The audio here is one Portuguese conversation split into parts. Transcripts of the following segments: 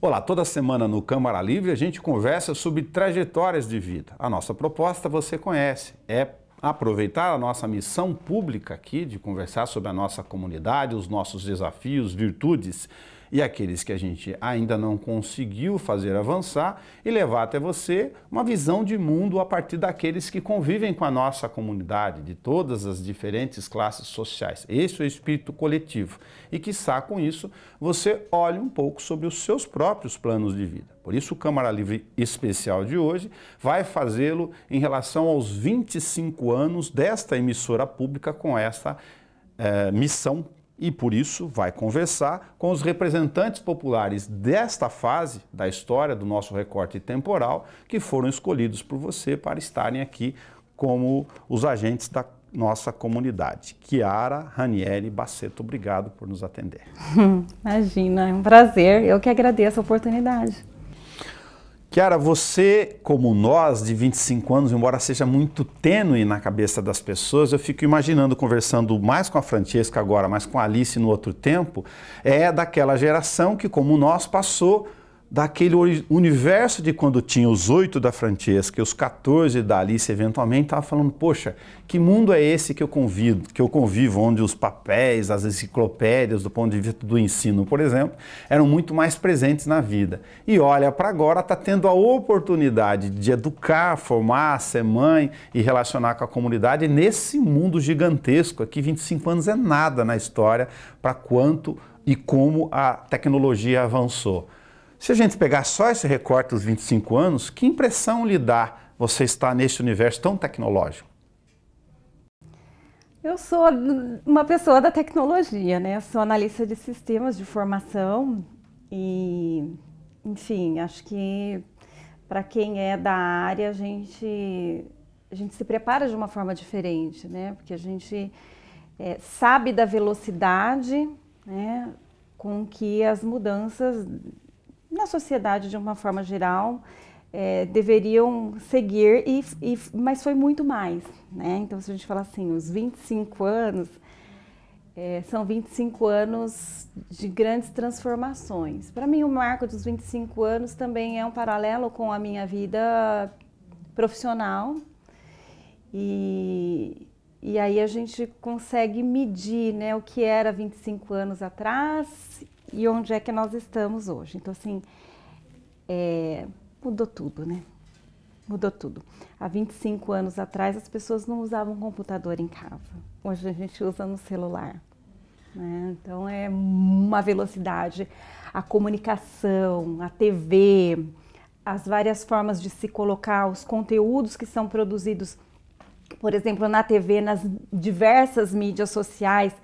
Olá, toda semana no Câmara Livre a gente conversa sobre trajetórias de vida. A nossa proposta você conhece, é aproveitar a nossa missão pública aqui de conversar sobre a nossa comunidade, os nossos desafios, virtudes e aqueles que a gente ainda não conseguiu fazer avançar e levar até você uma visão de mundo a partir daqueles que convivem com a nossa comunidade, de todas as diferentes classes sociais. Esse é o espírito coletivo. E que com isso você olhe um pouco sobre os seus próprios planos de vida. Por isso, o Câmara Livre Especial de hoje vai fazê-lo em relação aos 25 anos desta emissora pública com esta é, missão e por isso vai conversar com os representantes populares desta fase da história do nosso recorte temporal que foram escolhidos por você para estarem aqui como os agentes da nossa comunidade. Chiara Ranieri Baceto, obrigado por nos atender. Imagina, é um prazer. Eu que agradeço a oportunidade. Kiara, você, como nós, de 25 anos, embora seja muito tênue na cabeça das pessoas, eu fico imaginando, conversando mais com a Francesca agora, mas com a Alice no outro tempo, é daquela geração que, como nós, passou daquele universo de quando tinha os oito da Francesca e os 14 da Alice, eventualmente, estava falando, poxa, que mundo é esse que eu convido, que eu convivo, onde os papéis, as enciclopédias, do ponto de vista do ensino, por exemplo, eram muito mais presentes na vida. E olha, para agora está tendo a oportunidade de educar, formar, ser mãe e relacionar com a comunidade nesse mundo gigantesco aqui, 25 anos é nada na história para quanto e como a tecnologia avançou. Se a gente pegar só esse recorte dos 25 anos, que impressão lhe dá você estar nesse universo tão tecnológico? Eu sou uma pessoa da tecnologia, né? Sou analista de sistemas de formação e, enfim, acho que para quem é da área, a gente, a gente se prepara de uma forma diferente, né? Porque a gente é, sabe da velocidade né? com que as mudanças na sociedade de uma forma geral, é, deveriam seguir, e, e, mas foi muito mais. Né? Então, se a gente falar assim, os 25 anos, é, são 25 anos de grandes transformações. Para mim, o marco dos 25 anos também é um paralelo com a minha vida profissional. E, e aí a gente consegue medir né, o que era 25 anos atrás e onde é que nós estamos hoje. Então, assim, é, mudou tudo, né? Mudou tudo. Há 25 anos atrás, as pessoas não usavam computador em casa. Hoje a gente usa no celular. Né? Então, é uma velocidade. A comunicação, a TV, as várias formas de se colocar, os conteúdos que são produzidos, por exemplo, na TV, nas diversas mídias sociais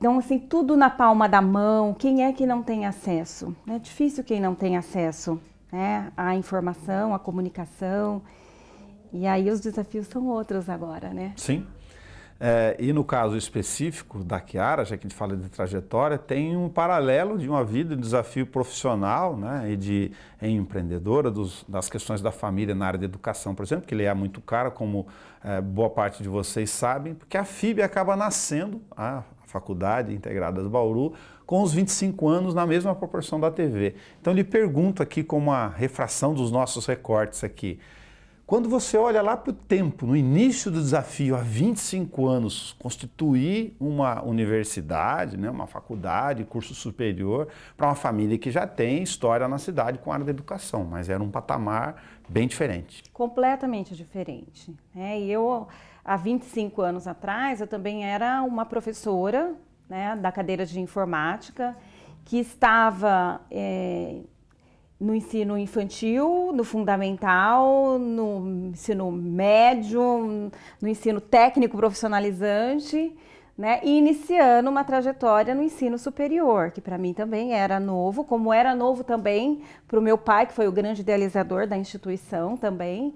então, assim, tudo na palma da mão, quem é que não tem acesso? É difícil quem não tem acesso né, à informação, à comunicação. E aí os desafios são outros agora, né? Sim. É, e no caso específico da Chiara, já que a gente fala de trajetória, tem um paralelo de uma vida, um desafio profissional né, e de empreendedora, dos, das questões da família na área de educação, por exemplo, que ele é muito cara, como é, boa parte de vocês sabem, porque a FIB acaba nascendo, a, Faculdade Integradas Bauru, com os 25 anos na mesma proporção da TV. Então lhe pergunto aqui como uma refração dos nossos recortes aqui. Quando você olha lá para o tempo, no início do desafio, há 25 anos, constituir uma universidade, né, uma faculdade, curso superior, para uma família que já tem história na cidade com a área da educação, mas era um patamar bem diferente. Completamente diferente. Né? E eu há 25 anos atrás, eu também era uma professora né, da cadeira de informática, que estava é, no ensino infantil, no fundamental, no ensino médio, no ensino técnico profissionalizante, né, e iniciando uma trajetória no ensino superior, que para mim também era novo, como era novo também para o meu pai, que foi o grande idealizador da instituição também.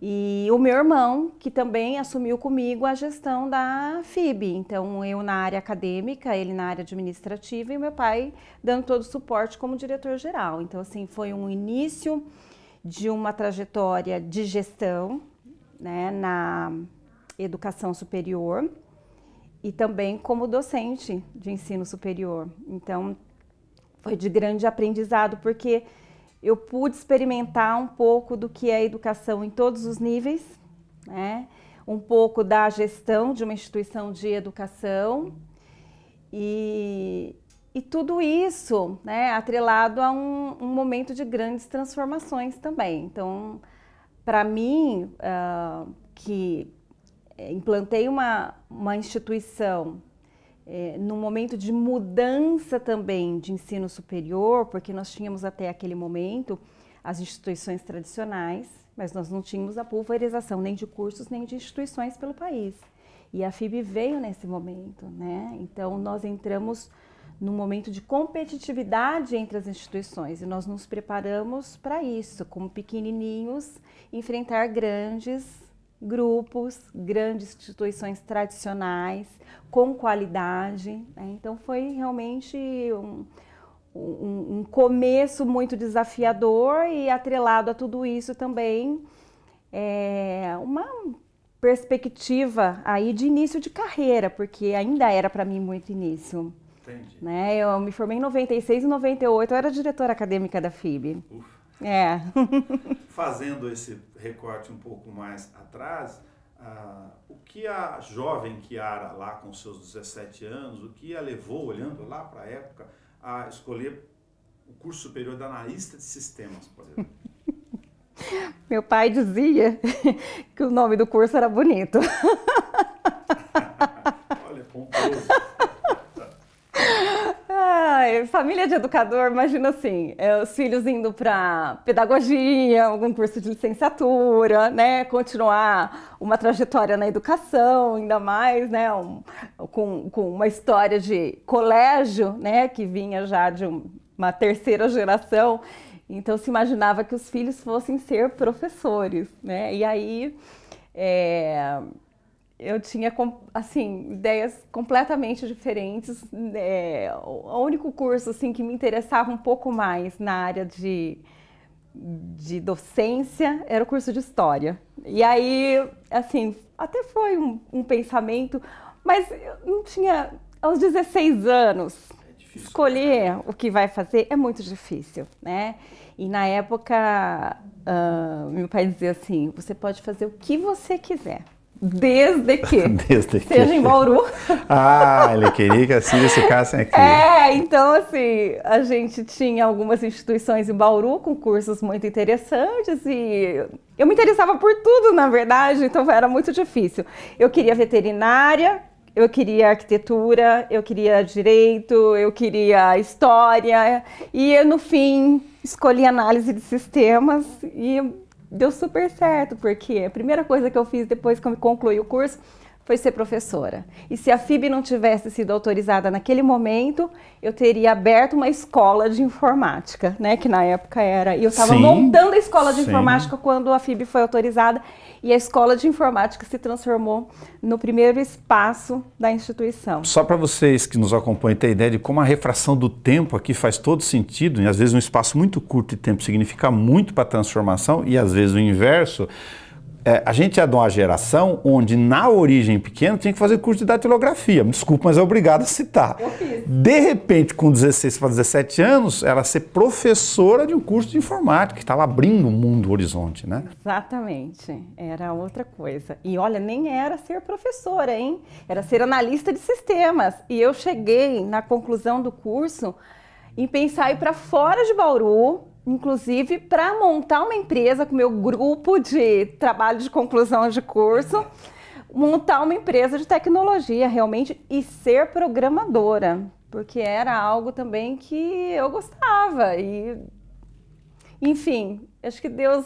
E o meu irmão, que também assumiu comigo a gestão da FIB. Então, eu na área acadêmica, ele na área administrativa e meu pai dando todo o suporte como diretor-geral. Então, assim, foi um início de uma trajetória de gestão né, na educação superior e também como docente de ensino superior. Então, foi de grande aprendizado, porque eu pude experimentar um pouco do que é educação em todos os níveis, né? um pouco da gestão de uma instituição de educação e, e tudo isso né, atrelado a um, um momento de grandes transformações também. Então, para mim, uh, que implantei uma, uma instituição é, num momento de mudança também de ensino superior, porque nós tínhamos até aquele momento as instituições tradicionais, mas nós não tínhamos a pulverização nem de cursos nem de instituições pelo país. E a FIB veio nesse momento, né? Então nós entramos num momento de competitividade entre as instituições e nós nos preparamos para isso, como pequenininhos enfrentar grandes grupos, grandes instituições tradicionais, com qualidade. Né? Então foi realmente um, um, um, começo muito desafiador e atrelado a tudo isso também é, uma perspectiva aí de início de carreira, porque ainda era para mim muito início. Entendi. Né? Eu me formei em 96 e 98, eu era diretora acadêmica da FIB. Ufa. É. Fazendo esse recorte um pouco mais atrás, ah, o que a jovem Kiara, lá com seus 17 anos, o que a levou, olhando lá para a época, a escolher o curso superior da analista de sistemas, por exemplo? Meu pai dizia que o nome do curso era bonito. Olha, é pomposo. É, família de educador, imagina assim, é, os filhos indo para pedagogia, algum curso de licenciatura, né? Continuar uma trajetória na educação, ainda mais, né? Um, com, com uma história de colégio, né? Que vinha já de uma terceira geração. Então se imaginava que os filhos fossem ser professores, né? E aí... É eu tinha assim ideias completamente diferentes. É, o único curso assim que me interessava um pouco mais na área de, de docência era o curso de história. E aí, assim, até foi um, um pensamento, mas eu não tinha aos 16 anos. É escolher né? o que vai fazer é muito difícil, né? E na época, uh, meu pai dizia assim: você pode fazer o que você quiser, Desde que, Desde que seja em Bauru. ah, ele queria que assim eles ficassem aqui. É, então assim, a gente tinha algumas instituições em Bauru com cursos muito interessantes e eu me interessava por tudo, na verdade, então era muito difícil. Eu queria veterinária, eu queria arquitetura, eu queria direito, eu queria história e no fim escolhi análise de sistemas e deu super certo, porque a primeira coisa que eu fiz depois que eu concluí o curso foi ser professora. E se a FIB não tivesse sido autorizada naquele momento, eu teria aberto uma escola de informática, né? Que na época era. E eu estava montando a escola de sim. informática quando a FIB foi autorizada. E a escola de informática se transformou no primeiro espaço da instituição. Só para vocês que nos acompanham ter ideia de como a refração do tempo aqui faz todo sentido, e às vezes um espaço muito curto de tempo significa muito para a transformação, e às vezes o inverso é, a gente é de uma geração onde, na origem pequena, tinha que fazer curso de datilografia. desculpa, mas é obrigado a citar. De repente, com 16 para 17 anos, ela ser professora de um curso de informática, que estava abrindo o mundo, horizonte, né? Exatamente. Era outra coisa. E olha, nem era ser professora, hein? Era ser analista de sistemas. E eu cheguei na conclusão do curso em pensar ir para fora de Bauru inclusive para montar uma empresa com meu grupo de trabalho de conclusão de curso, montar uma empresa de tecnologia realmente e ser programadora, porque era algo também que eu gostava e enfim, acho que Deus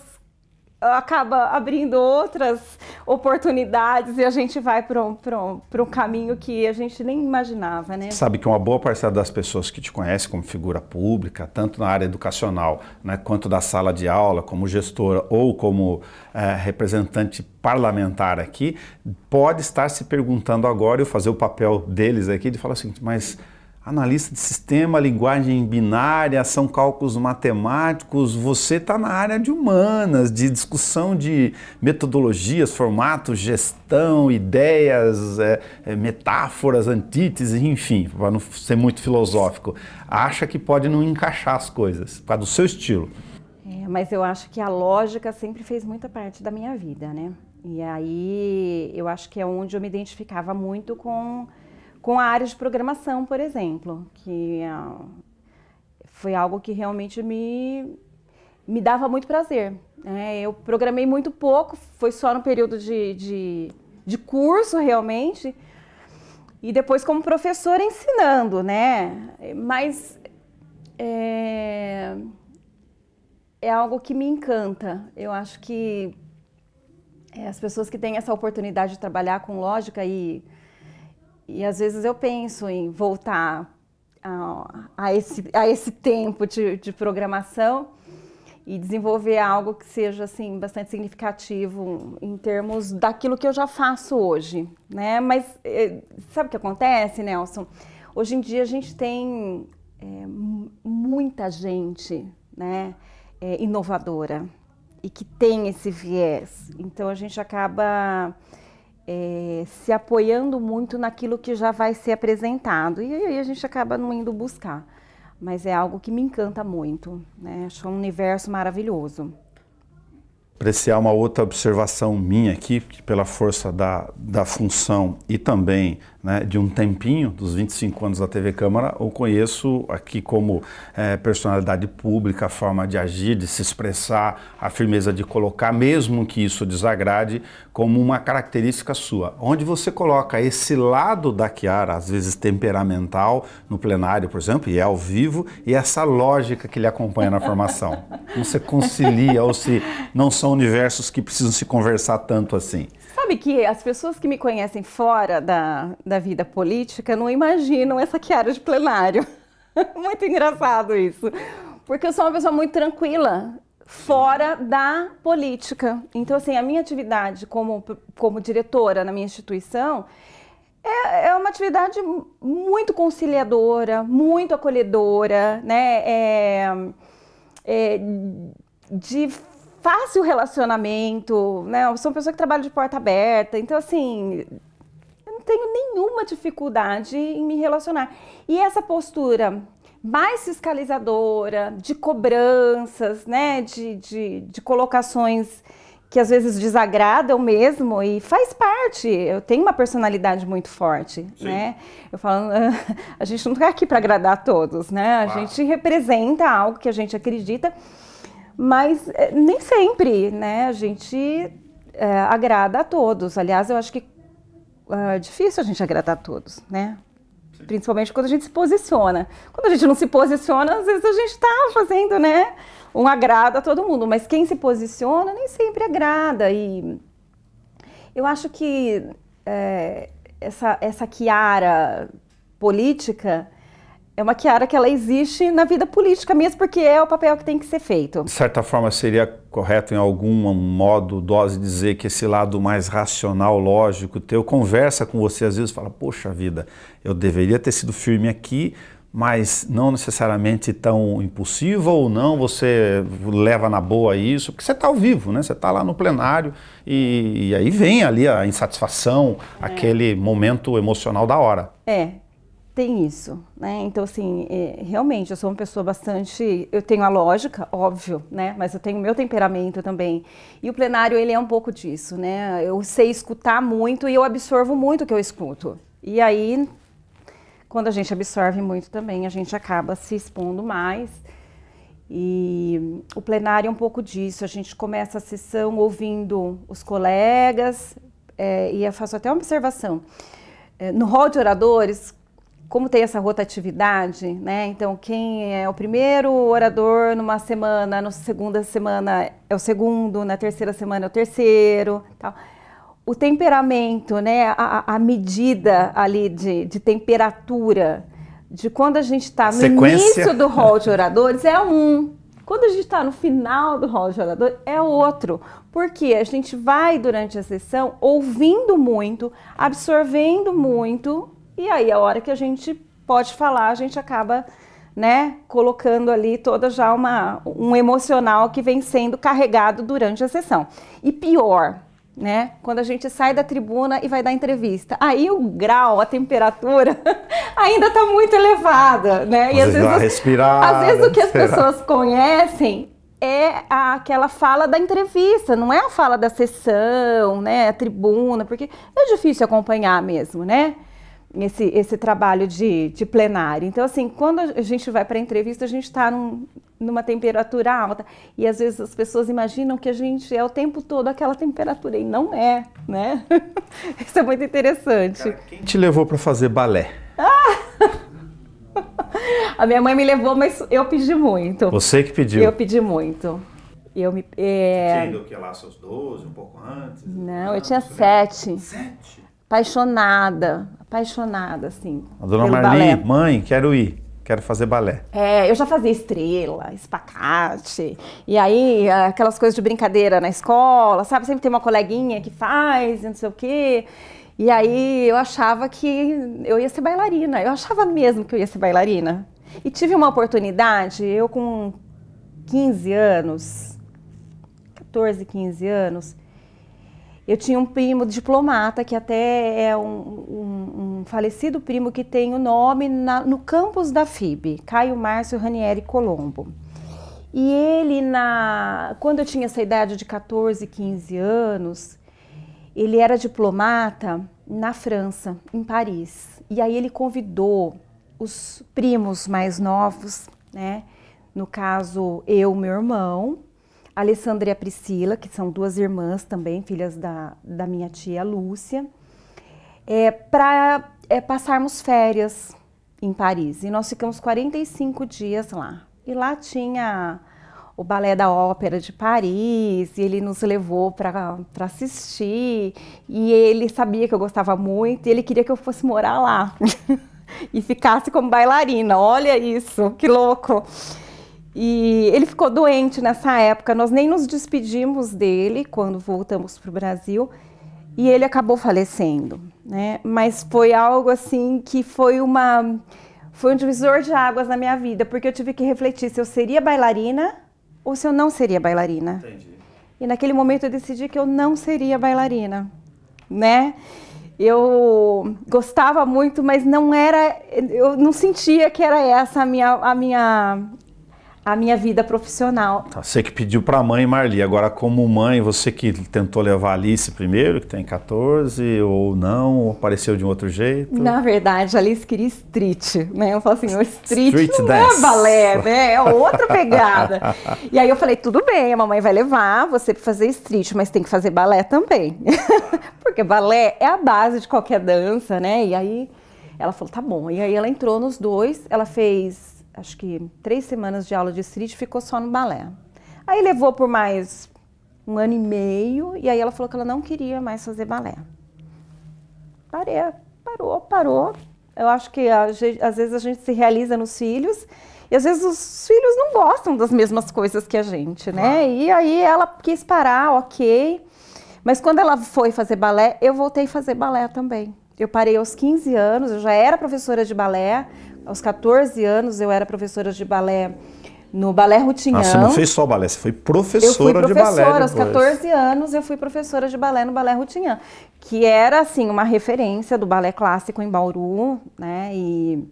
acaba abrindo outras oportunidades e a gente vai para um, um, um caminho que a gente nem imaginava, né? Sabe que uma boa parcela das pessoas que te conhecem como figura pública, tanto na área educacional, né, quanto da sala de aula, como gestora ou como é, representante parlamentar aqui, pode estar se perguntando agora e fazer o papel deles aqui de falar assim, mas analista de sistema, linguagem binária, são cálculos matemáticos, você está na área de humanas, de discussão de metodologias, formatos, gestão, ideias, é, é, metáforas, antíteses, enfim, para não ser muito filosófico. Acha que pode não encaixar as coisas, para do seu estilo. É, mas eu acho que a lógica sempre fez muita parte da minha vida, né? E aí eu acho que é onde eu me identificava muito com com a área de programação, por exemplo, que ah, foi algo que realmente me, me dava muito prazer. Né? Eu programei muito pouco, foi só no período de, de, de curso realmente, e depois como professora ensinando, né? Mas é, é algo que me encanta. Eu acho que é, as pessoas que têm essa oportunidade de trabalhar com lógica e e às vezes eu penso em voltar a, a, esse, a esse tempo de, de programação e desenvolver algo que seja assim bastante significativo em termos daquilo que eu já faço hoje, né? Mas eh, sabe o que acontece, Nelson? Hoje em dia a gente tem é, muita gente, né, é, inovadora e que tem esse viés. Então a gente acaba é, se apoiando muito naquilo que já vai ser apresentado. E aí a gente acaba não indo buscar. Mas é algo que me encanta muito, né? Acho um universo maravilhoso apreciar uma outra observação minha aqui, que pela força da, da função e também né, de um tempinho, dos 25 anos da TV Câmara, eu conheço aqui como é, personalidade pública, a forma de agir, de se expressar, a firmeza de colocar, mesmo que isso desagrade, como uma característica sua. Onde você coloca esse lado da Chiara, às vezes temperamental, no plenário, por exemplo, e é ao vivo, e essa lógica que lhe acompanha na formação. você concilia ou se não são universos que precisam se conversar tanto assim. Sabe que as pessoas que me conhecem fora da, da vida política não imaginam essa Chiara de plenário. muito engraçado isso. Porque eu sou uma pessoa muito tranquila fora da política. Então, assim, a minha atividade como, como diretora na minha instituição é, é uma atividade muito conciliadora, muito acolhedora, né? É, é, de fácil o relacionamento, né? Eu sou uma pessoa que trabalha de porta aberta, então assim, eu não tenho nenhuma dificuldade em me relacionar. E essa postura mais fiscalizadora, de cobranças, né? De, de, de colocações que às vezes desagradam mesmo e faz parte. Eu tenho uma personalidade muito forte, Sim. né? Eu falo, a gente não está aqui para agradar a todos, né? A Uau. gente representa algo que a gente acredita mas é, nem sempre, né? A gente é, agrada a todos. Aliás, eu acho que eh, é difícil a gente agradar a todos, né? Principalmente quando a gente se posiciona. Quando a gente não se posiciona, às vezes a gente está fazendo, né? Um agrado a todo mundo. Mas quem se posiciona nem sempre agrada. E eu acho que é, essa, essa Kiara política é uma Chiara que ela existe na vida política mesmo, porque é o papel que tem que ser feito. De certa forma, seria correto, em algum modo, dose, dizer que esse lado mais racional, lógico teu, conversa com você às vezes fala, poxa vida, eu deveria ter sido firme aqui, mas não necessariamente tão impulsiva ou não, você leva na boa isso, porque você está ao vivo, né? Você está lá no plenário e, e, aí vem ali a insatisfação, é. aquele momento emocional da hora. É, tem isso, né? Então, assim, é, realmente, eu sou uma pessoa bastante... Eu tenho a lógica, óbvio, né? Mas eu tenho o meu temperamento também. E o plenário, ele é um pouco disso, né? Eu sei escutar muito e eu absorvo muito o que eu escuto. E aí, quando a gente absorve muito também, a gente acaba se expondo mais. E o plenário é um pouco disso. A gente começa a sessão ouvindo os colegas. É, e eu faço até uma observação. É, no hall de oradores, como tem essa rotatividade, né? Então, quem é o primeiro orador numa semana, na segunda semana é o segundo, na terceira semana é o terceiro, tal. O temperamento, né? A, a medida ali de, de, temperatura, de quando a gente está no Sequência. início do hall de oradores é um. Quando a gente está no final do hall de oradores é outro. Porque a gente vai, durante a sessão, ouvindo muito, absorvendo muito e aí, a hora que a gente pode falar, a gente acaba né, colocando ali toda já uma, um emocional que vem sendo carregado durante a sessão. E pior, né, quando a gente sai da tribuna e vai dar entrevista, aí o grau, a temperatura ainda está muito elevada, né? E às vezes, respirar, às vezes o que as pessoas conhecem é aquela fala da entrevista, não é a fala da sessão, né, a tribuna, porque é difícil acompanhar mesmo, né? esse, esse trabalho de, de plenário. Então, assim, quando a gente vai para a entrevista, a gente está num, numa temperatura alta e às vezes as pessoas imaginam que a gente é o tempo todo aquela temperatura e não é, né? Isso é muito interessante. Cara, quem te levou para fazer balé? Ah! A minha mãe me levou, mas eu pedi muito. Você que pediu? Eu pedi muito. Eu me. É... Tinha ido que lá seus 12, um pouco antes? Não, eu ah, tinha 7. Sete? apaixonada, apaixonada, assim. A dona Marli, balé. mãe, quero ir. Quero fazer balé. É, eu já fazia estrela, espacate, e aí aquelas coisas de brincadeira na escola, sabe? Sempre tem uma coleguinha que faz, não sei o quê. E aí eu achava que eu ia ser bailarina. Eu achava mesmo que eu ia ser bailarina. E tive uma oportunidade, eu com 15 anos, 14, 15 anos, eu tinha um primo diplomata, que até é um, um, um falecido primo que tem o nome na, no campus da FIB, Caio Márcio Ranieri Colombo. E ele, na, quando eu tinha essa idade de 14, 15 anos, ele era diplomata na França, em Paris. E aí ele convidou os primos mais novos, né? No caso, eu, meu irmão, Alessandra e a Priscila, que são duas irmãs também, filhas da, da minha tia Lúcia, é, para é, passarmos férias em Paris. E nós ficamos 45 dias lá. E lá tinha o Balé da Ópera de Paris, e ele nos levou para assistir, e ele sabia que eu gostava muito, e ele queria que eu fosse morar lá e ficasse como bailarina. Olha isso, que louco! E ele ficou doente nessa época, nós nem nos despedimos dele quando voltamos para o Brasil e ele acabou falecendo, né? Mas foi algo assim que foi uma foi um divisor de águas na minha vida, porque eu tive que refletir se eu seria bailarina ou se eu não seria bailarina. Entendi. E naquele momento eu decidi que eu não seria bailarina, né? Eu gostava muito, mas não era, eu não sentia que era essa a minha a minha a minha vida profissional. Tá, você que pediu para a mãe, Marli, agora como mãe, você que tentou levar a Alice primeiro, que tem tá 14, ou não, ou apareceu de um outro jeito? Na verdade, a Alice queria street, né? Eu falo assim, o street, street não é dance. é balé, né? É outra pegada. e aí eu falei, tudo bem, a mamãe vai levar você para fazer street, mas tem que fazer balé também. Porque balé é a base de qualquer dança, né? E aí ela falou, tá bom. E aí ela entrou nos dois, ela fez acho que três semanas de aula de street, ficou só no balé. Aí levou por mais um ano e meio, e aí ela falou que ela não queria mais fazer balé. Parei, parou, parou. Eu acho que gente, às vezes a gente se realiza nos filhos, e às vezes os filhos não gostam das mesmas coisas que a gente, né? Ah. E aí ela quis parar, ok. Mas quando ela foi fazer balé, eu voltei a fazer balé também. Eu parei aos 15 anos, eu já era professora de balé, aos 14 anos, eu era professora de balé no Balé Rutinhão. Ah, você não fez só balé, você foi professora, eu fui professora de balé. aos 14 anos eu fui professora de balé no Balé Rutinhão, que era assim uma referência do balé clássico em Bauru, né? E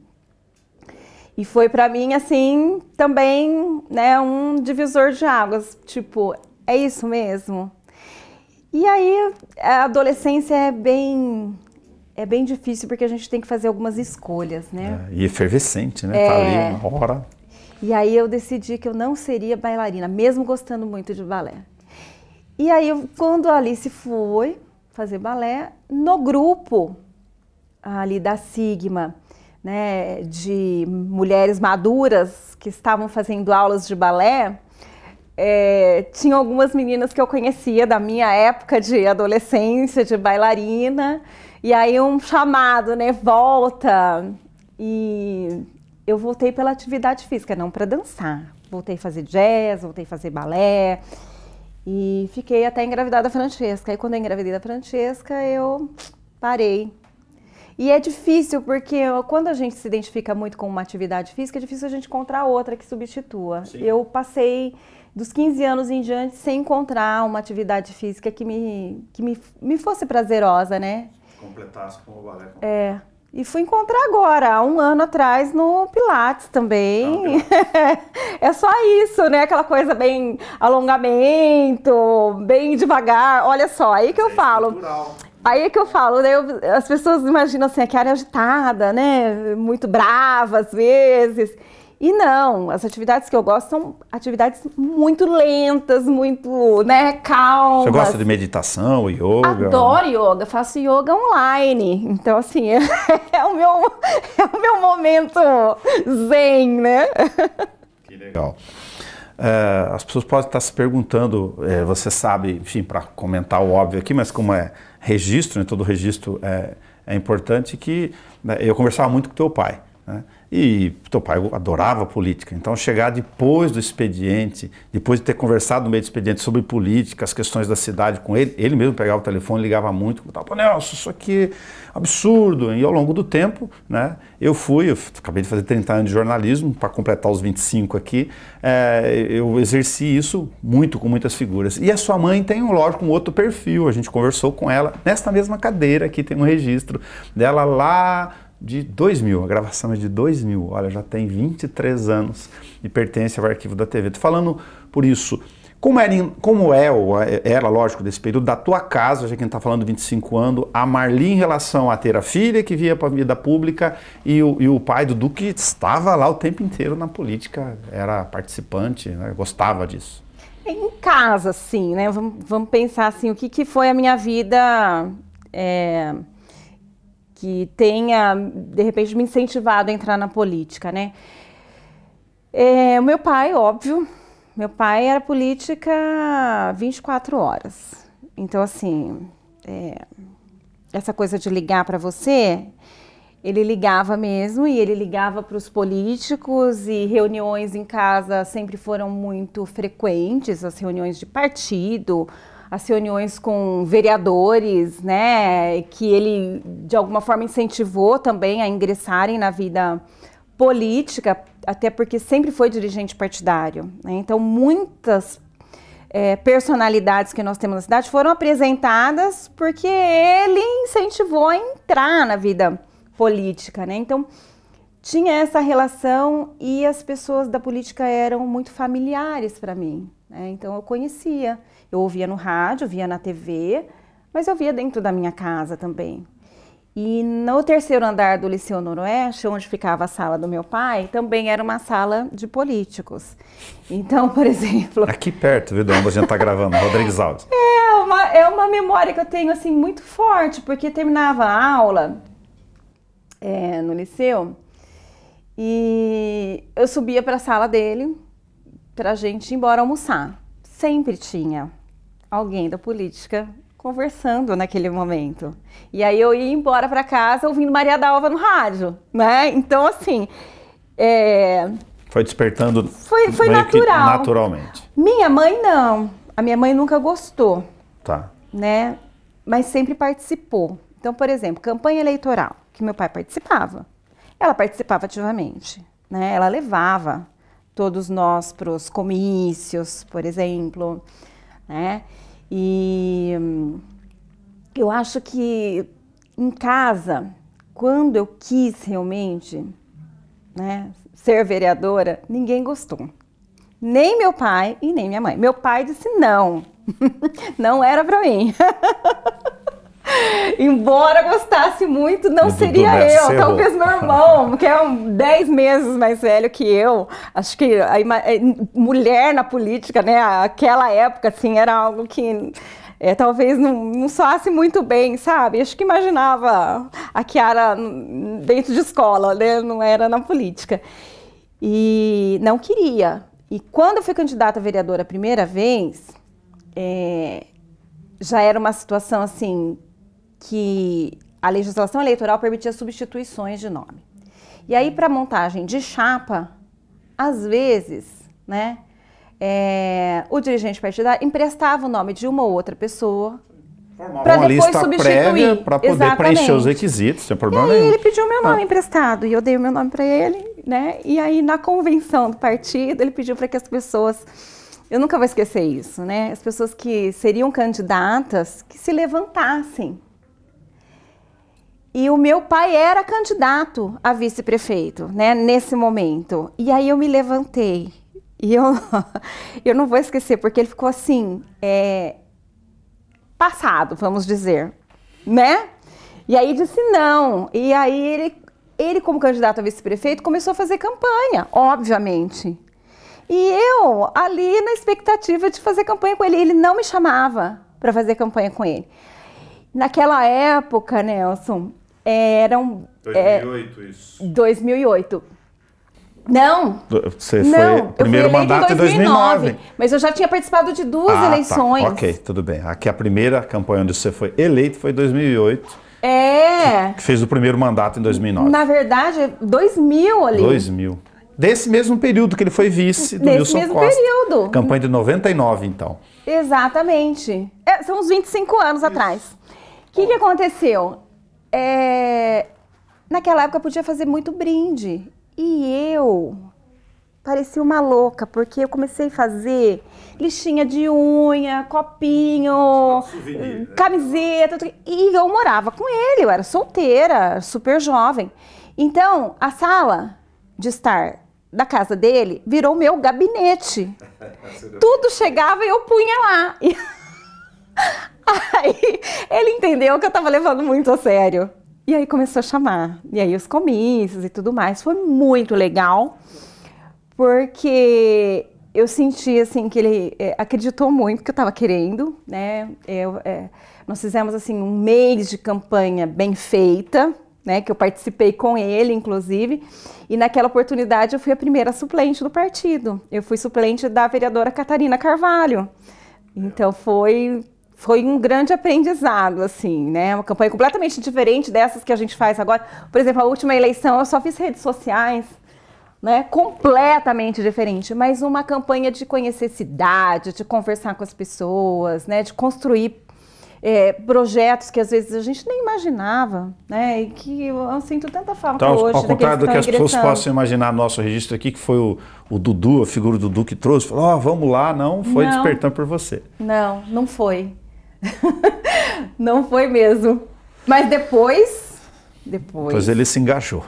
e foi para mim assim também, né, um divisor de águas, tipo, é isso mesmo. E aí a adolescência é bem é bem difícil porque a gente tem que fazer algumas escolhas, né? É, e efervescente, né? É. Tá ali é. uma hora. E aí eu decidi que eu não seria bailarina, mesmo gostando muito de balé. E aí, quando a Alice foi fazer balé, no grupo ali da Sigma, né, de mulheres maduras que estavam fazendo aulas de balé, é, tinha algumas meninas que eu conhecia da minha época de adolescência, de bailarina, e aí um chamado, né? Volta! E eu voltei pela atividade física, não para dançar. Voltei a fazer jazz, voltei a fazer balé. E fiquei até engravidada da Francesca. E quando eu engravidei da Francesca, eu parei. E é difícil, porque quando a gente se identifica muito com uma atividade física, é difícil a gente encontrar outra que substitua. Sim. Eu passei dos 15 anos em diante sem encontrar uma atividade física que me, que me, me fosse prazerosa, né? Completasse com o balé. É. E fui encontrar agora, há um ano atrás, no Pilates também. Ah, Não, Pilates. é só isso, né? Aquela coisa bem alongamento, bem devagar. Olha só, aí que é eu falo. Cultural. Aí que eu falo, né? as pessoas imaginam assim, aquela área é agitada, né? Muito brava às vezes. E não, as atividades que eu gosto são atividades muito lentas, muito, né, calmas. Você gosta de meditação, yoga? Adoro ou... yoga, faço yoga online. Então, assim, é, é, o, meu, é o meu momento zen, né? Que legal. É, as pessoas podem estar se perguntando, é, você sabe, enfim, para comentar o óbvio aqui, mas como é registro, né, todo registro é, é importante, que né, eu conversava muito com teu pai. Né? E teu pai adorava política, então chegar depois do expediente, depois de ter conversado no meio do expediente sobre política, as questões da cidade com ele, ele mesmo pegava o telefone, ligava muito, falava, Nelson, isso aqui é absurdo. E ao longo do tempo, né, eu fui, eu acabei de fazer 30 anos de jornalismo, para completar os 25 aqui, é, eu exerci isso muito com muitas figuras. E a sua mãe tem, lógico, um outro perfil, a gente conversou com ela, nesta mesma cadeira aqui tem um registro dela lá de 2000, a gravação é de 2000, olha, já tem 23 anos e pertence ao arquivo da TV. Tô falando por isso, como era, como é, era lógico, desse período, da tua casa, já que a gente está falando 25 anos, a Marli em relação a ter a filha que via para a vida pública e o, e o pai do Duque estava lá o tempo inteiro na política, era participante, né, gostava disso. Em casa, sim, né? Vamos, vamos pensar assim, o que, que foi a minha vida... É que tenha, de repente, me incentivado a entrar na política, né? É, o meu pai, óbvio, meu pai era política 24 horas. Então, assim, é, essa coisa de ligar para você, ele ligava mesmo e ele ligava para os políticos e reuniões em casa sempre foram muito frequentes, as reuniões de partido, as reuniões com vereadores, né, que ele de alguma forma incentivou também a ingressarem na vida política, até porque sempre foi dirigente partidário. Né? Então, muitas é, personalidades que nós temos na cidade foram apresentadas porque ele incentivou a entrar na vida política. Né? Então, tinha essa relação e as pessoas da política eram muito familiares para mim. Né? Então, eu conhecia eu ouvia no rádio, via na TV, mas eu via dentro da minha casa também. E no terceiro andar do Liceu Noroeste, onde ficava a sala do meu pai, também era uma sala de políticos. Então, por exemplo. Aqui perto, viu, onde a gente está gravando, Rodrigues Alves. É uma, é uma memória que eu tenho assim muito forte, porque terminava a aula é, no liceu e eu subia para a sala dele para a gente ir embora almoçar. Sempre tinha alguém da política conversando naquele momento. E aí eu ia embora para casa ouvindo Maria Dalva no rádio, né? Então, assim. É... Foi despertando. Foi, foi natural. Naturalmente. Minha mãe não. A minha mãe nunca gostou. Tá. Né? Mas sempre participou. Então, por exemplo, campanha eleitoral, que meu pai participava. Ela participava ativamente, né? Ela levava todos nós para os comícios, por exemplo né? E eu acho que em casa, quando eu quis realmente né, ser vereadora, ninguém gostou. Nem meu pai e nem minha mãe. Meu pai disse não, não era para mim. Embora gostasse muito, não seria eu. Serro. Talvez meu irmão, que é um meses mais velho que eu. Acho que a, é, mulher na política, né? Aquela época, assim, era algo que é, talvez não, não soasse muito bem, sabe? Acho que imaginava a Chiara dentro de escola, né? Não era na política. E não queria. E quando eu fui candidata a vereadora a primeira vez, é, já era uma situação assim que a legislação eleitoral permitia substituições de nome. E aí, para montagem de chapa, às vezes, né, é, o dirigente partidário emprestava o nome de uma ou outra pessoa para depois substituir. Para poder Exatamente. preencher os requisitos, sem problema e aí ele pediu meu ah. nome ah. emprestado e eu dei o meu nome para ele, né? E aí na convenção do partido ele pediu para que as pessoas, eu nunca vou esquecer isso, né? As pessoas que seriam candidatas que se levantassem e o meu pai era candidato a vice-prefeito, né, nesse momento. E aí eu me levantei. E eu, eu não vou esquecer, porque ele ficou assim, é, passado, vamos dizer, né? E aí disse não. E aí ele, ele como candidato a vice-prefeito, começou a fazer campanha, obviamente. E eu ali na expectativa de fazer campanha com ele. Ele não me chamava para fazer campanha com ele. Naquela época, Nelson, eram. 2008, é, isso. 2008. Não. Você não, foi primeiro mandato em 2009, 2009, Mas eu já tinha participado de duas ah, tá. eleições. Tá. Ok, tudo bem. Aqui a primeira campanha onde você foi eleito foi em 2008. É. Que fez o primeiro mandato em 2009. Na verdade, 2000 ali. 2000. Desse mesmo período que ele foi vice do Desse Wilson mesmo período. Campanha de 99, então. Exatamente. É, são uns 25 anos Isso. atrás. O que, que aconteceu? É, naquela época podia fazer muito brinde. E eu parecia uma louca, porque eu comecei a fazer listinha de unha, copinho, né? camiseta. E eu morava com ele, eu era solteira, super jovem. Então, a sala de estar da casa dele virou meu gabinete. Tudo chegava e eu punha lá. E... Aí ele entendeu que eu estava levando muito a sério. E aí começou a chamar. E aí os comícios e tudo mais. Foi muito legal, porque eu senti assim que ele é, acreditou muito que eu estava querendo, né? Eu, é, nós fizemos assim um mês de campanha bem feita, né? Que eu participei com ele, inclusive. E naquela oportunidade eu fui a primeira suplente do partido. Eu fui suplente da vereadora Catarina Carvalho. Então foi foi um grande aprendizado, assim, né? Uma campanha completamente diferente dessas que a gente faz agora. Por exemplo, a última eleição eu só fiz redes sociais, né? Completamente diferente, mas uma campanha de conhecer cidade, de conversar com as pessoas, né? De construir é, projetos que às vezes a gente nem imaginava, né? E que eu, eu sinto tanta falta então, hoje. Ao contrário do que, que as pessoas possam imaginar nosso registro aqui, que foi o, o Dudu, a figura do Dudu que trouxe, falou, ó, oh, vamos lá, não, foi não, despertando por você. Não, não foi. não foi mesmo. Mas depois. Depois. Depois ele se engajou.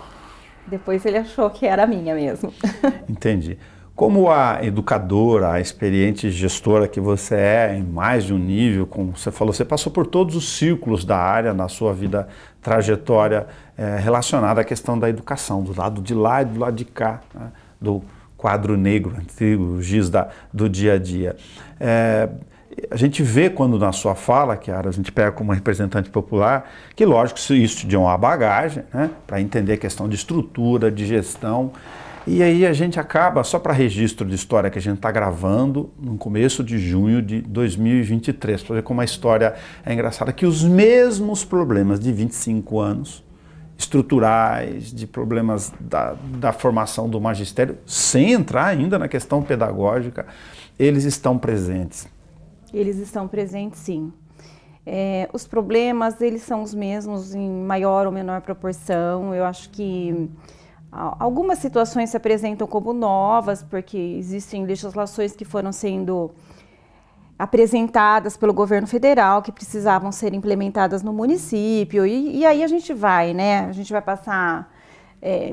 Depois ele achou que era minha mesmo. Entendi. Como a educadora, a experiente gestora que você é, em mais de um nível, como você falou, você passou por todos os círculos da área na sua vida, trajetória é, relacionada à questão da educação, do lado de lá e do lado de cá, né, do quadro negro antigo, giz da, do dia a dia. É, a gente vê quando na sua fala, que a gente pega como representante popular, que lógico isso de uma bagagem, né, para entender a questão de estrutura, de gestão, e aí a gente acaba, só para registro de história que a gente está gravando, no começo de junho de 2023, para ver como a história é engraçada, que os mesmos problemas de 25 anos, estruturais, de problemas da, da formação do magistério, sem entrar ainda na questão pedagógica, eles estão presentes. Eles estão presentes, sim. É, os problemas, eles são os mesmos em maior ou menor proporção. Eu acho que algumas situações se apresentam como novas, porque existem legislações que foram sendo apresentadas pelo governo federal que precisavam ser implementadas no município. E, e aí a gente vai, né? A gente vai passar é,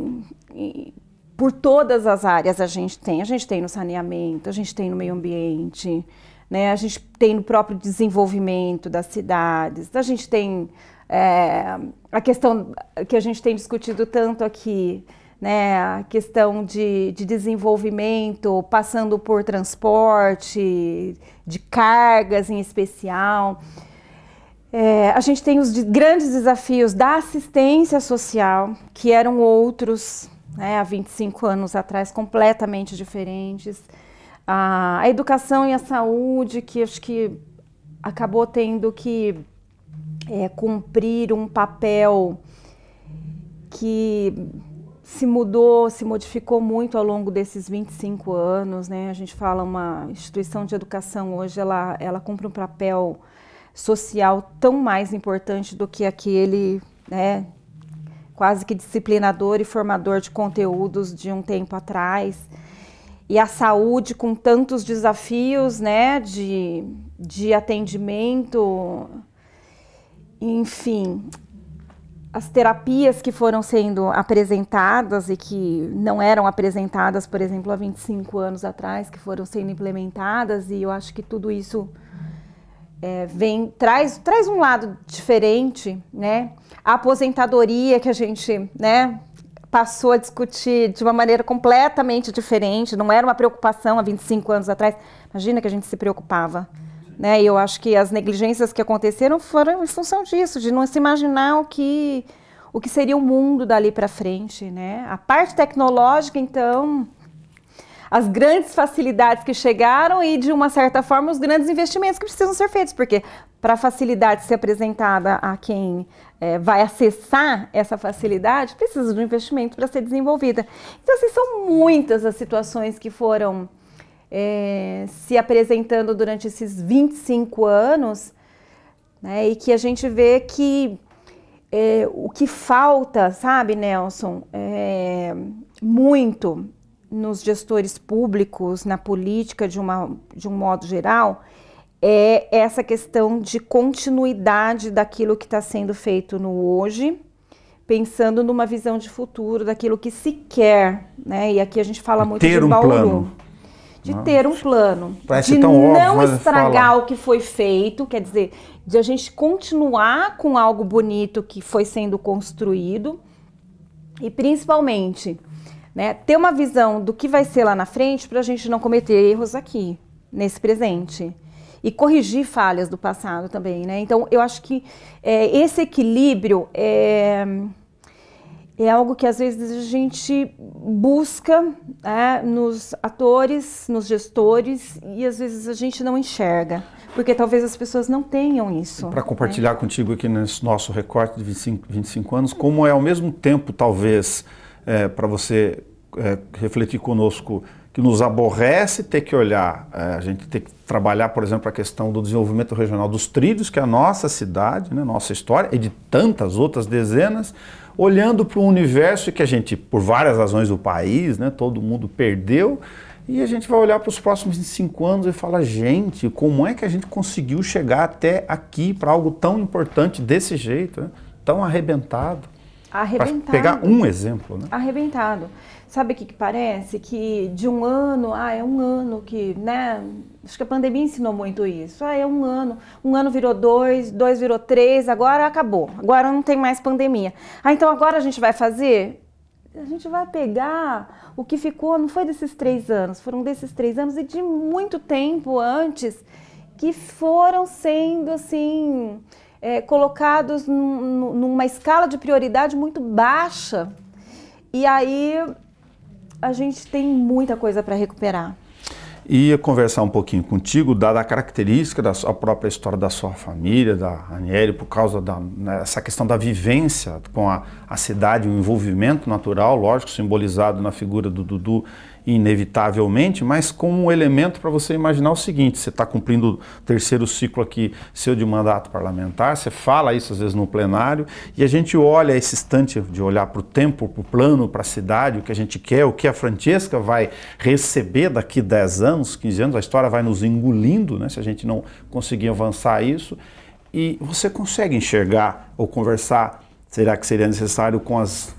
por todas as áreas a gente tem. A gente tem no saneamento, a gente tem no meio ambiente, né? A gente tem no próprio desenvolvimento das cidades, a gente tem é, a questão que a gente tem discutido tanto aqui, né? a questão de, de desenvolvimento, passando por transporte, de cargas em especial. É, a gente tem os grandes desafios da assistência social, que eram outros né, há 25 anos atrás, completamente diferentes a, a educação e a saúde, que acho que acabou tendo que é, cumprir um papel que se mudou, se modificou muito ao longo desses 25 anos, né? A gente fala uma instituição de educação hoje, ela, ela cumpre um papel social tão mais importante do que aquele, né, quase que disciplinador e formador de conteúdos de um tempo atrás e a saúde com tantos desafios, né, de, de atendimento, enfim, as terapias que foram sendo apresentadas e que não eram apresentadas, por exemplo, há 25 anos atrás, que foram sendo implementadas, e eu acho que tudo isso é, vem traz, traz um lado diferente, né? A aposentadoria que a gente, né, passou a discutir de uma maneira completamente diferente, não era uma preocupação há 25 anos atrás. Imagina que a gente se preocupava. Né? E eu acho que as negligências que aconteceram foram em função disso, de não se imaginar o que, o que seria o mundo dali para frente. Né? A parte tecnológica, então, as grandes facilidades que chegaram e, de uma certa forma, os grandes investimentos que precisam ser feitos, porque para a facilidade ser apresentada a quem é, vai acessar essa facilidade, precisa de um investimento para ser desenvolvida. Então, assim, são muitas as situações que foram é, se apresentando durante esses 25 anos né, e que a gente vê que é, o que falta, sabe, Nelson, é, muito nos gestores públicos, na política de, uma, de um modo geral, é essa questão de continuidade daquilo que está sendo feito no hoje, pensando numa visão de futuro daquilo que se quer, né? E aqui a gente fala muito ter de um Bauru. Plano. De ter um plano, Parece de não óbvio, estragar fala. o que foi feito, quer dizer, de a gente continuar com algo bonito que foi sendo construído e principalmente né, ter uma visão do que vai ser lá na frente para a gente não cometer erros aqui, nesse presente e corrigir falhas do passado também, né? Então, eu acho que é, esse equilíbrio é, é algo que às vezes a gente busca né, nos atores, nos gestores e às vezes a gente não enxerga, porque talvez as pessoas não tenham isso. Para né? compartilhar né? contigo aqui nesse nosso recorte de 25, 25 anos, como é ao mesmo tempo, talvez, é, para você é, refletir conosco que nos aborrece ter que olhar, é, a gente tem que trabalhar, por exemplo, a questão do desenvolvimento regional dos trilhos, que é a nossa cidade, né, nossa história, e de tantas outras dezenas, olhando para o universo que a gente, por várias razões do país, né, todo mundo perdeu, e a gente vai olhar para os próximos cinco anos e falar, gente, como é que a gente conseguiu chegar até aqui para algo tão importante desse jeito, né, tão arrebentado? Arrebentado. Pra pegar um exemplo, né? Arrebentado. Sabe o que, que parece? Que de um ano, ah, é um ano que, né? Acho que a pandemia ensinou muito isso. Ah, é um ano. Um ano virou dois, dois virou três, agora acabou. Agora não tem mais pandemia. Ah, então agora a gente vai fazer? A gente vai pegar o que ficou, não foi desses três anos, foram desses três anos e de muito tempo antes que foram sendo assim é, colocados num, numa escala de prioridade muito baixa. E aí a gente tem muita coisa para recuperar. Ia conversar um pouquinho contigo, dada a característica da sua própria história da sua família, da Aniele, por causa dessa né, questão da vivência com a, a cidade, o envolvimento natural, lógico, simbolizado na figura do Dudu inevitavelmente, mas como um elemento para você imaginar o seguinte: você está cumprindo o terceiro ciclo aqui seu de mandato parlamentar, você fala isso às vezes no plenário, e a gente olha esse instante de olhar para o tempo, para o plano, para a cidade, o que a gente quer, o que a Francesca vai receber daqui 10 anos, 15 anos, a história vai nos engolindo, né, se a gente não conseguir avançar isso, e você consegue enxergar ou conversar. Será que seria necessário com as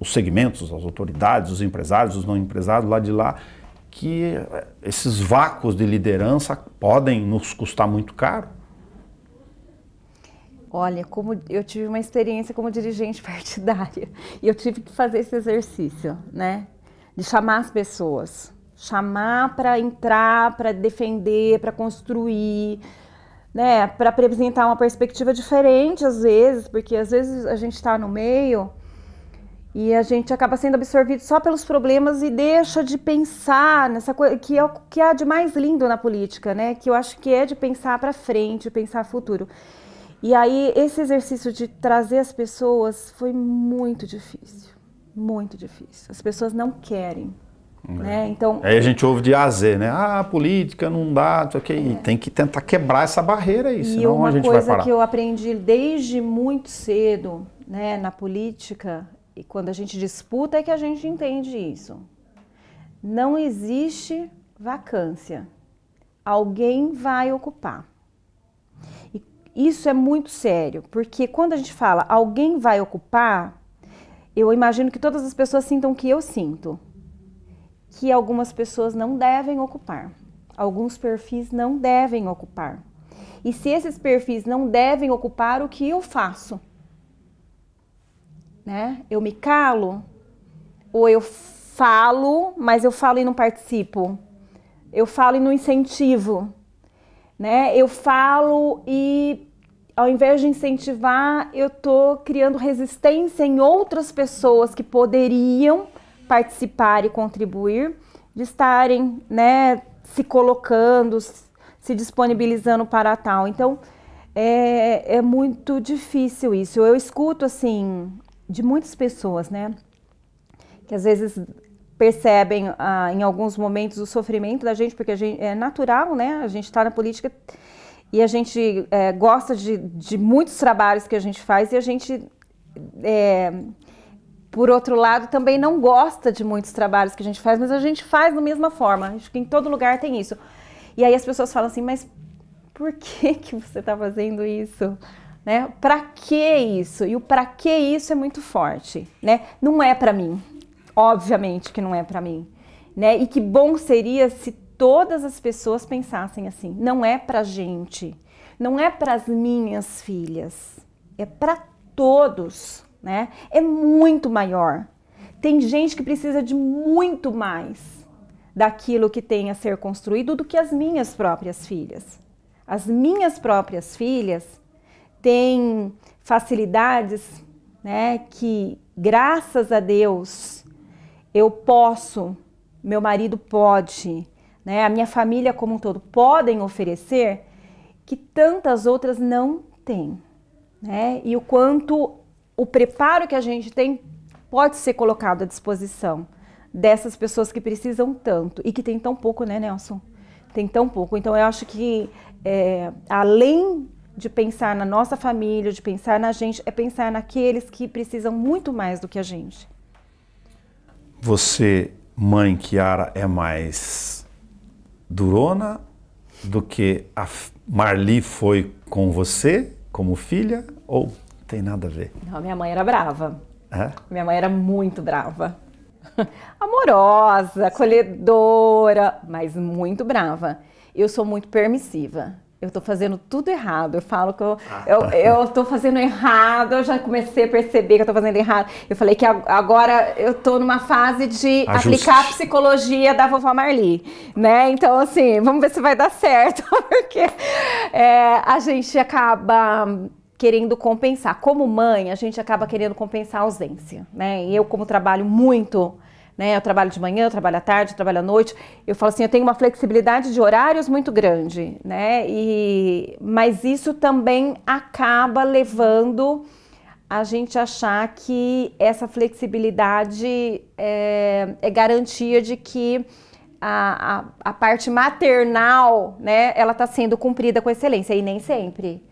os segmentos, as autoridades, os empresários, os não empresários lá de lá, que eh, esses vácuos de liderança podem nos custar muito caro. Olha, como eu tive uma experiência como dirigente partidária e eu tive que fazer esse exercício, né, de chamar as pessoas, chamar para entrar, para defender, para construir, né, para apresentar uma perspectiva diferente às vezes, porque às vezes a gente está no meio e a gente acaba sendo absorvido só pelos problemas e deixa de pensar nessa coisa que é o que há de mais lindo na política, né? Que eu acho que é de pensar para frente, pensar futuro. E aí esse exercício de trazer as pessoas foi muito difícil, muito difícil. As pessoas não querem. É. Né? Então, aí a gente ouve de azer, né? Ah, política não dá, que É. tem que tentar quebrar essa barreira aí, e senão a gente vai parar. uma coisa que eu aprendi desde muito cedo né, na política e quando a gente disputa é que a gente entende isso. Não existe vacância. Alguém vai ocupar. E isso é muito sério, porque quando a gente fala alguém vai ocupar, eu imagino que todas as pessoas sintam o que eu sinto, que algumas pessoas não devem ocupar. Alguns perfis não devem ocupar. E se esses perfis não devem ocupar, o que eu faço? né? Eu me calo ou eu falo, mas eu falo e não participo. Eu falo e não incentivo, né? Eu falo e ao invés de incentivar, eu tô criando resistência em outras pessoas que poderiam participar e contribuir, de estarem, né, se colocando, se disponibilizando para tal. Então, é, é muito difícil isso. Eu escuto, assim, de muitas pessoas, né? Que às vezes percebem ah, em alguns momentos o sofrimento da gente, porque a gente, é natural, né? A gente está na política e a gente é, gosta de, de muitos trabalhos que a gente faz e a gente, é, por outro lado, também não gosta de muitos trabalhos que a gente faz, mas a gente faz da mesma forma. Acho que em todo lugar tem isso. E aí as pessoas falam assim, mas por que, que você está fazendo isso? né? Para que isso? E o para que isso é muito forte, né? Não é para mim. Obviamente que não é para mim, né? E que bom seria se todas as pessoas pensassem assim. Não é para gente, não é para as minhas filhas, é para todos, né? É muito maior. Tem gente que precisa de muito mais daquilo que tem a ser construído do que as minhas próprias filhas. As minhas próprias filhas tem facilidades, né, que graças a Deus eu posso, meu marido pode, né, a minha família como um todo podem oferecer, que tantas outras não têm, né? E o quanto o preparo que a gente tem pode ser colocado à disposição dessas pessoas que precisam tanto e que tem tão pouco, né, Nelson? Tem tão pouco. Então eu acho que é, além de pensar na nossa família, de pensar na gente, é pensar naqueles que precisam muito mais do que a gente. Você, mãe Kiara, é mais durona do que a Marli foi com você, como filha, ou tem nada a ver? Não, minha mãe era brava. É? Minha mãe era muito brava. Amorosa, acolhedora, mas muito brava. Eu sou muito permissiva eu estou fazendo tudo errado. Eu falo que eu, ah, eu, tá. eu tô fazendo errado, eu já comecei a perceber que eu estou fazendo errado. Eu falei que agora eu estou numa fase de Ajuste. aplicar a psicologia da vovó Marli, né? Então, assim, vamos ver se vai dar certo, porque é, a gente acaba querendo compensar. Como mãe, a gente acaba querendo compensar a ausência, né? E eu, como trabalho muito né? Eu trabalho de manhã, eu trabalho à tarde, eu trabalho à noite. Eu falo assim, eu tenho uma flexibilidade de horários muito grande, né? E mas isso também acaba levando a gente achar que essa flexibilidade é, é garantia de que a, a, a, parte maternal, né, ela está sendo cumprida com excelência e nem sempre.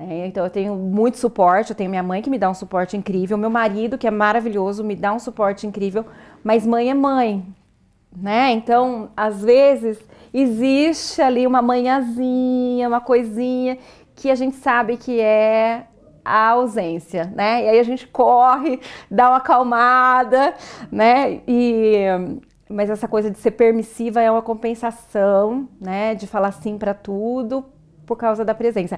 Né? então eu tenho muito suporte, eu tenho minha mãe que me dá um suporte incrível, meu marido que é maravilhoso, me dá um suporte incrível, mas mãe é mãe, né? Então, às vezes existe ali uma manhãzinha, uma coisinha que a gente sabe que é a ausência, né? E aí a gente corre, dá uma acalmada, né? E mas essa coisa de ser permissiva é uma compensação, né, de falar sim para tudo por causa da presença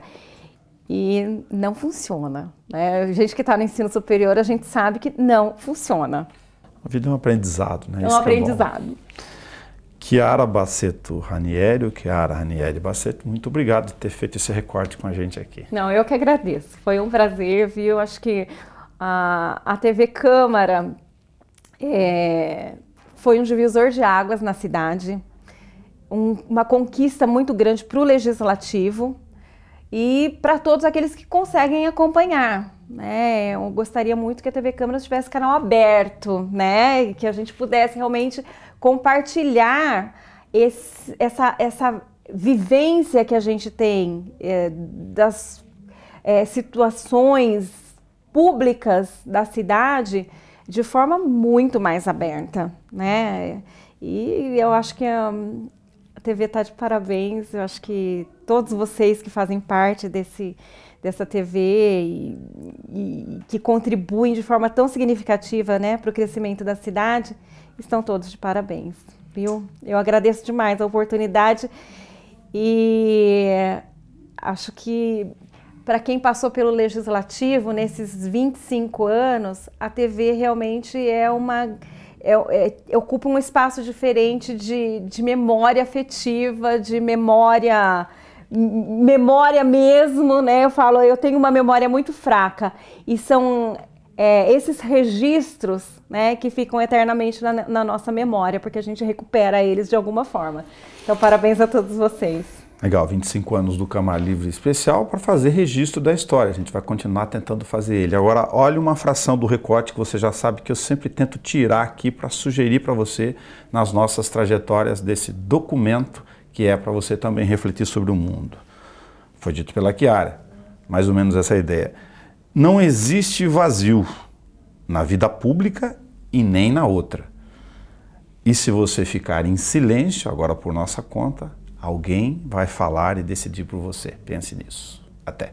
e não funciona. Né? A gente que está no ensino superior, a gente sabe que não funciona. A vida é um aprendizado, né? É um Isso é aprendizado. É Baceto Ranieri, Chiara Ranieri Baceto, muito obrigado por ter feito esse recorte com a gente aqui. Não, eu que agradeço. Foi um prazer, viu? Acho que a, a TV Câmara é, foi um divisor de águas na cidade, um, uma conquista muito grande para o legislativo, e para todos aqueles que conseguem acompanhar. Né? Eu gostaria muito que a TV Câmara tivesse canal aberto, né? que a gente pudesse realmente compartilhar esse, essa, essa vivência que a gente tem é, das é, situações públicas da cidade de forma muito mais aberta, né? E eu acho que a TV está de parabéns, eu acho que todos vocês que fazem parte desse, dessa TV e, e que contribuem de forma tão significativa né, para o crescimento da cidade, estão todos de parabéns. Viu? Eu agradeço demais a oportunidade e acho que para quem passou pelo legislativo nesses 25 anos, a TV realmente é uma é, é, ocupa um espaço diferente de, de memória afetiva, de memória memória mesmo, né? Eu falo, eu tenho uma memória muito fraca e são é, esses registros né, que ficam eternamente na, na, nossa memória, porque a gente recupera eles de alguma forma. Então, parabéns a todos vocês. Legal, 25 anos do Camar Livre Especial para fazer registro da história. A gente vai continuar tentando fazer ele. Agora, olha uma fração do recorte que você já sabe que eu sempre tento tirar aqui para sugerir para você nas nossas trajetórias desse documento que é para você também refletir sobre o mundo. Foi dito pela Chiara, mais ou menos essa ideia. Não existe vazio na vida pública e nem na outra. E se você ficar em silêncio, agora por nossa conta, alguém vai falar e decidir por você. Pense nisso. Até.